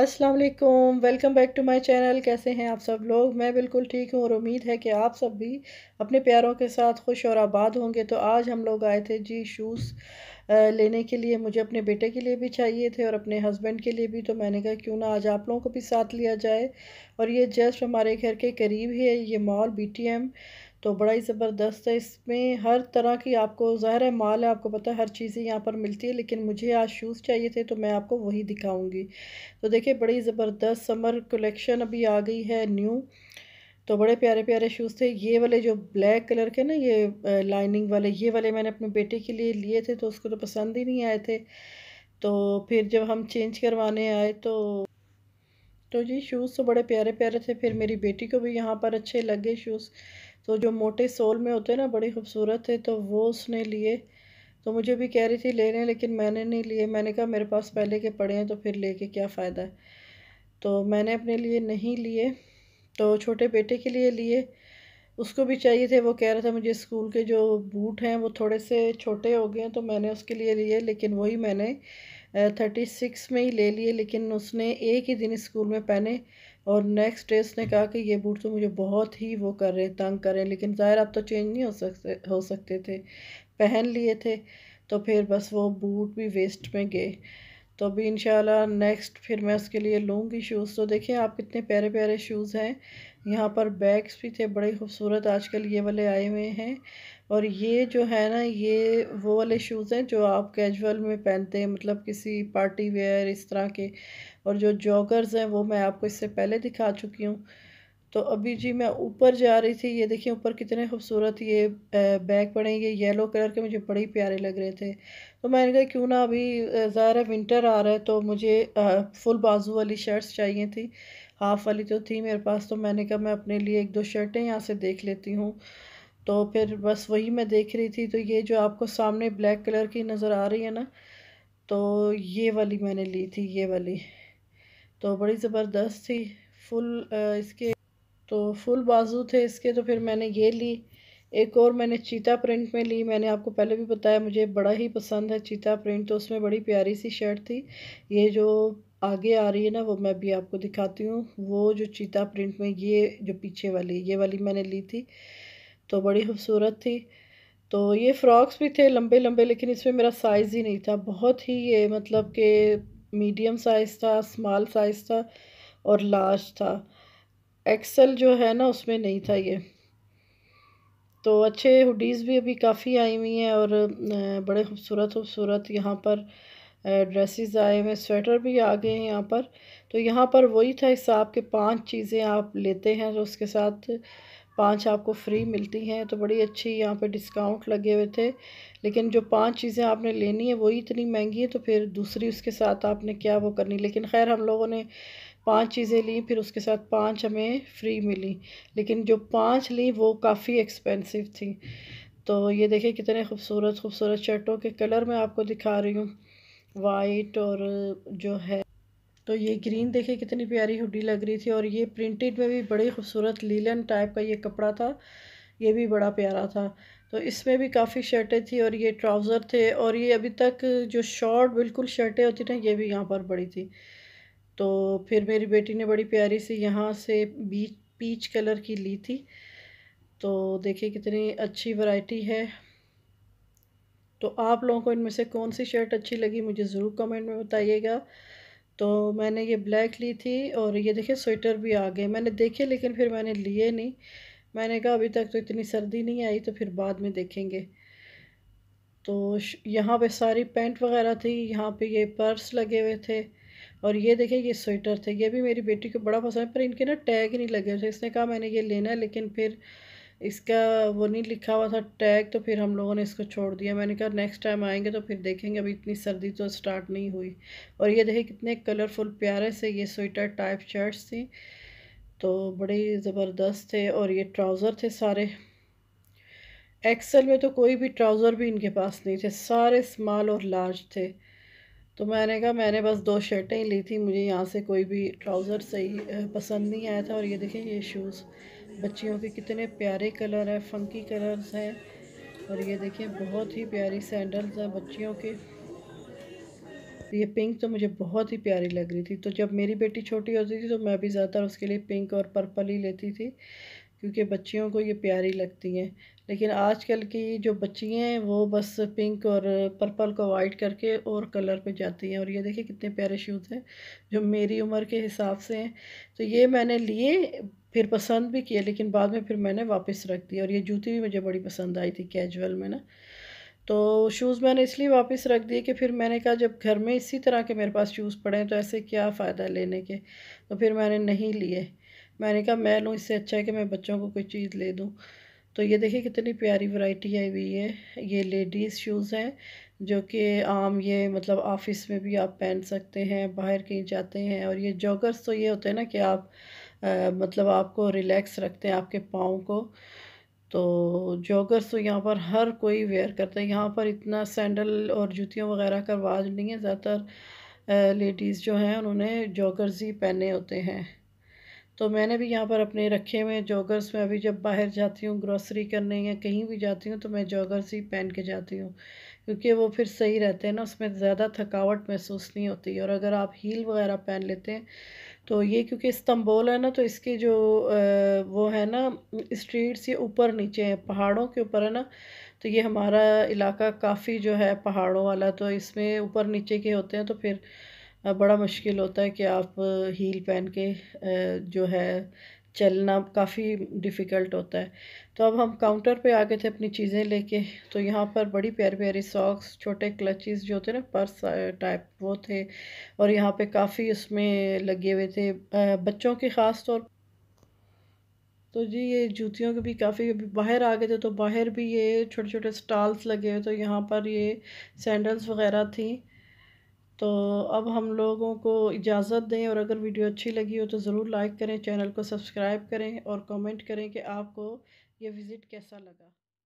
अस्सलाम वालेकुम welcome back to my channel कैसे हैं आप सब लोग मैं बिल्कुल ठीक हूँ और उम्मीद है कि आप सब भी अपने प्यारों के साथ खुश और आबाद होंगे तो आज हम लोग आए थे जी शूज़ लेने के लिए मुझे अपने बेटे के लिए भी चाहिए थे और अपने हस्बैंड के लिए भी तो मैंने कहा क्यों ना आज आप लोगों को भी साथ लिया जाए और ये जस्ट हमारे घर के करीब ही है ये मॉल बी तो बड़ा ही ज़बरदस्त है इसमें हर तरह की आपको ज़ाहिर है माल है आपको पता है हर चीज़ें यहाँ पर मिलती है लेकिन मुझे आज शूज़ चाहिए थे तो मैं आपको वही दिखाऊंगी तो देखिए बड़ी ज़बरदस्त समर कलेक्शन अभी आ गई है न्यू तो बड़े प्यारे प्यारे शूज़ थे ये वाले जो ब्लैक कलर के ना ये लाइनिंग वाले ये वाले मैंने अपने बेटे के लिए लिए थे तो उसको तो पसंद ही नहीं आए थे तो फिर जब हम चेंज करवाने आए तो तो जी शूज़ तो बड़े प्यारे प्यारे थे फिर मेरी बेटी को भी यहाँ पर अच्छे लगे शूज़ तो जो मोटे सोल में होते हैं ना बड़े खूबसूरत थे तो वो उसने लिए तो मुझे भी कह रही थी ले रहे लेकिन मैंने नहीं लिए मैंने कहा मेरे पास पहले के पड़े हैं तो फिर लेके क्या फ़ायदा है तो मैंने अपने लिए नहीं लिए तो छोटे बेटे के लिए लिए उसको भी चाहिए थे वो कह रहा था मुझे स्कूल के जो बूट हैं वो थोड़े से छोटे हो गए हैं तो मैंने उसके लिए लिए लेकिन वही मैंने थर्टी सिक्स में ही ले लिए लेकिन उसने एक ही दिन स्कूल में पहने और नेक्स्ट डे उसने कहा कि ये बूट तो मुझे बहुत ही वो कर रहे तंग कर रहे लेकिन ज़ाहिर आप तो चेंज नहीं हो सकते हो सकते थे पहन लिए थे तो फिर बस वो बूट भी वेस्ट में गए तो अभी इन नेक्स्ट फिर मैं उसके लिए लूँगी शूज़ तो देखिए आप कितने प्यारे प्यारे शूज़ हैं यहाँ पर बैग्स भी थे बड़े खूबसूरत आजकल ये वाले आए हुए हैं और ये जो है ना ये वो वाले शूज़ हैं जो आप कैजुअल में पहनते हैं मतलब किसी पार्टी वेयर इस तरह के और जो जॉगर्स हैं वो मैं आपको इससे पहले दिखा चुकी हूँ तो अभी जी मैं ऊपर जा रही थी ये देखिए ऊपर कितने खूबसूरत ये बैग पड़े ये येलो कलर के मुझे बड़े प्यारे लग रहे थे तो मैंने कहा क्यों ना अभी ज़ाहिर है विंटर आ रहा है तो मुझे फुल बाजू वाली शर्ट्स चाहिए थी हाफ़ वाली तो थी मेरे पास तो मैंने कहा मैं अपने लिए एक दो शर्टें यहाँ से देख लेती हूँ तो फिर बस वही मैं देख रही थी तो ये जो आपको सामने ब्लैक कलर की नज़र आ रही है ना तो ये वाली मैंने ली थी ये वाली तो बड़ी ज़बरदस्त थी फुल इसके तो फुल बाजू थे इसके तो फिर मैंने ये ली एक और मैंने चीता प्रिंट में ली मैंने आपको पहले भी बताया मुझे बड़ा ही पसंद है चीता प्रिंट तो उसमें बड़ी प्यारी सी शर्ट थी ये जो आगे आ रही है ना वो मैं भी आपको दिखाती हूँ वो जो चीता प्रिंट में ये जो पीछे वाली ये वाली मैंने ली थी तो बड़ी खूबसूरत थी तो ये फ़्रॉक्स भी थे लंबे लंबे लेकिन इसमें मेरा साइज़ ही नहीं था बहुत ही ये मतलब कि मीडियम साइज़ था स्मॉल साइज़ था और लार्ज था एक्सल जो है ना उसमें नहीं था ये तो अच्छे हुडीज़ भी अभी काफ़ी आई हुई हैं और बड़े खूबसूरत खूबसूरत यहाँ पर ड्रेसेस आए हुए स्वेटर भी आ गए हैं यहाँ पर तो यहाँ पर वही था हिसाब के पांच चीज़ें आप लेते हैं तो उसके साथ पांच आपको फ्री मिलती हैं तो बड़ी अच्छी यहाँ पे डिस्काउंट लगे हुए थे लेकिन जो पांच चीज़ें आपने लेनी है वही इतनी महंगी है तो फिर दूसरी उसके साथ आपने क्या वो करनी लेकिन खैर हम लोगों ने पांच चीज़ें ली फिर उसके साथ पांच हमें फ्री मिली लेकिन जो पांच ली वो काफ़ी एक्सपेंसिव थी तो ये देखें कितने खूबसूरत खूबसूरत शर्टों के कलर मैं आपको दिखा रही हूँ वाइट और जो है तो ये ग्रीन देखें कितनी प्यारी हुडी लग रही थी और ये प्रिंटेड में भी बड़ी खूबसूरत लीलन टाइप का ये कपड़ा था ये भी बड़ा प्यारा था तो इसमें भी काफ़ी शर्टें थी और ये ट्राउज़र थे और ये अभी तक जो शॉर्ट बिल्कुल शर्टें होती ना ये भी यहाँ पर बड़ी थी तो फिर मेरी बेटी ने बड़ी प्यारी सी यहाँ से बीच पीच कलर की ली थी तो देखिए कितनी अच्छी वैरायटी है तो आप लोगों को इनमें से कौन सी शर्ट अच्छी लगी मुझे ज़रूर कमेंट में बताइएगा तो मैंने ये ब्लैक ली थी और ये देखिए स्वेटर भी आ गए मैंने देखे लेकिन फिर मैंने लिए नहीं मैंने कहा अभी तक तो इतनी सर्दी नहीं आई तो फिर बाद में देखेंगे तो यहाँ पे सारी पैंट वगैरह थी यहाँ पे ये पर्स लगे हुए थे और ये देखें ये स्वेटर थे ये भी मेरी बेटी को बड़ा पसंद है पर इनके ना टैग नहीं लगे थे इसने कहा मैंने ये लेना है लेकिन फिर इसका वो नहीं लिखा हुआ था टैग तो फिर हम लोगों ने इसको छोड़ दिया मैंने कहा नेक्स्ट टाइम आएंगे तो फिर देखेंगे अभी इतनी सर्दी तो स्टार्ट नहीं हुई और ये देखिए कितने कलरफुल प्यारे से ये स्वेटर टाइप शर्ट्स थी तो बड़े ज़बरदस्त थे और ये ट्राउज़र थे सारे एक्सल में तो कोई भी ट्राउज़र भी इनके पास नहीं थे सारे स्मॉल और लार्ज थे तो मैंने कहा मैंने बस दो शर्टें ही ली थी मुझे यहाँ से कोई भी ट्राउज़र सही पसंद नहीं आया था और ये देखें ये शूज़ बच्चियों के कितने प्यारे कलर हैं फंकी कलर्स हैं और ये देखें बहुत ही प्यारी सैंडल्स हैं बच्चियों के ये पिंक तो मुझे बहुत ही प्यारी लग रही थी तो जब मेरी बेटी छोटी होती थी तो मैं भी ज़्यादातर उसके लिए पिंक और पर्पल ही लेती थी क्योंकि बच्चियों को ये प्यारी लगती हैं लेकिन आजकल की जो बच्चियाँ हैं वो बस पिंक और पर्पल को वाइट करके और कलर पे जाती हैं और ये देखिए कितने प्यारे शूज़ हैं जो मेरी उम्र के हिसाब से हैं तो ये मैंने लिए फिर पसंद भी किए लेकिन बाद में फिर मैंने वापस रख दिया और ये जूती भी मुझे बड़ी पसंद आई थी कैजुअल में ना तो शूज़ मैंने इसलिए वापस रख दिए कि फिर मैंने कहा जब घर में इसी तरह के मेरे पास शूज़ पड़े हैं तो ऐसे क्या फ़ायदा लेने के तो फिर मैंने नहीं लिए मैंने कहा मैं लूँ इससे अच्छा है कि मैं बच्चों को कोई चीज़ ले दूँ तो ये देखिए कितनी प्यारी वैरायटी आई हुई है ये लेडीज़ शूज़ हैं जो कि आम ये मतलब ऑफ़िस में भी आप पहन सकते हैं बाहर कहीं जाते हैं और ये जॉगर्स तो ये होते हैं ना कि आप आ, मतलब आपको रिलैक्स रखते हैं आपके पाँव को तो जॉगर्स तो यहाँ पर हर कोई वेयर करता है यहाँ पर इतना सैंडल और जूतियों वगैरह का रवाज नहीं है ज़्यादातर लेडीज़ जो हैं उन्होंने जॉगर्स ही पहने होते हैं तो मैंने भी यहाँ पर अपने रखे हुए जॉगर्स में अभी जब बाहर जाती हूँ ग्रॉसरी करने या कहीं भी जाती हूँ तो मैं जॉगर्स ही पहन के जाती हूँ क्योंकि वो फिर सही रहते हैं ना उसमें ज़्यादा थकावट महसूस नहीं होती और अगर आप हील वगैरह पहन लेते हैं तो ये क्योंकि इस्तंबोल है ना तो इसके जो वो है ना स्ट्रीट्स ये ऊपर नीचे हैं पहाड़ों के ऊपर है ना तो ये हमारा इलाका काफ़ी जो है पहाड़ों वाला तो इसमें ऊपर नीचे के होते हैं तो फिर बड़ा मुश्किल होता है कि आप हील पहन के जो है चलना काफ़ी डिफ़िकल्ट होता है तो अब हम काउंटर पे आ गए थे अपनी चीज़ें लेके तो यहाँ पर बड़ी प्यारी प्यारी सॉक्स छोटे क्लचेस जो थे ना पर्स टाइप वो थे और यहाँ पे काफ़ी उसमें लगे हुए थे बच्चों के ख़ास तौर तो जी ये जूतियों के भी काफ़ी अभी बाहर आ गए थे तो बाहर भी ये छोटे छोटे स्टॉल्स लगे हुए तो यहाँ पर ये सैंडल्स वगैरह थी तो अब हम लोगों को इजाज़त दें और अगर वीडियो अच्छी लगी हो तो ज़रूर लाइक करें चैनल को सब्सक्राइब करें और कमेंट करें कि आपको ये विज़िट कैसा लगा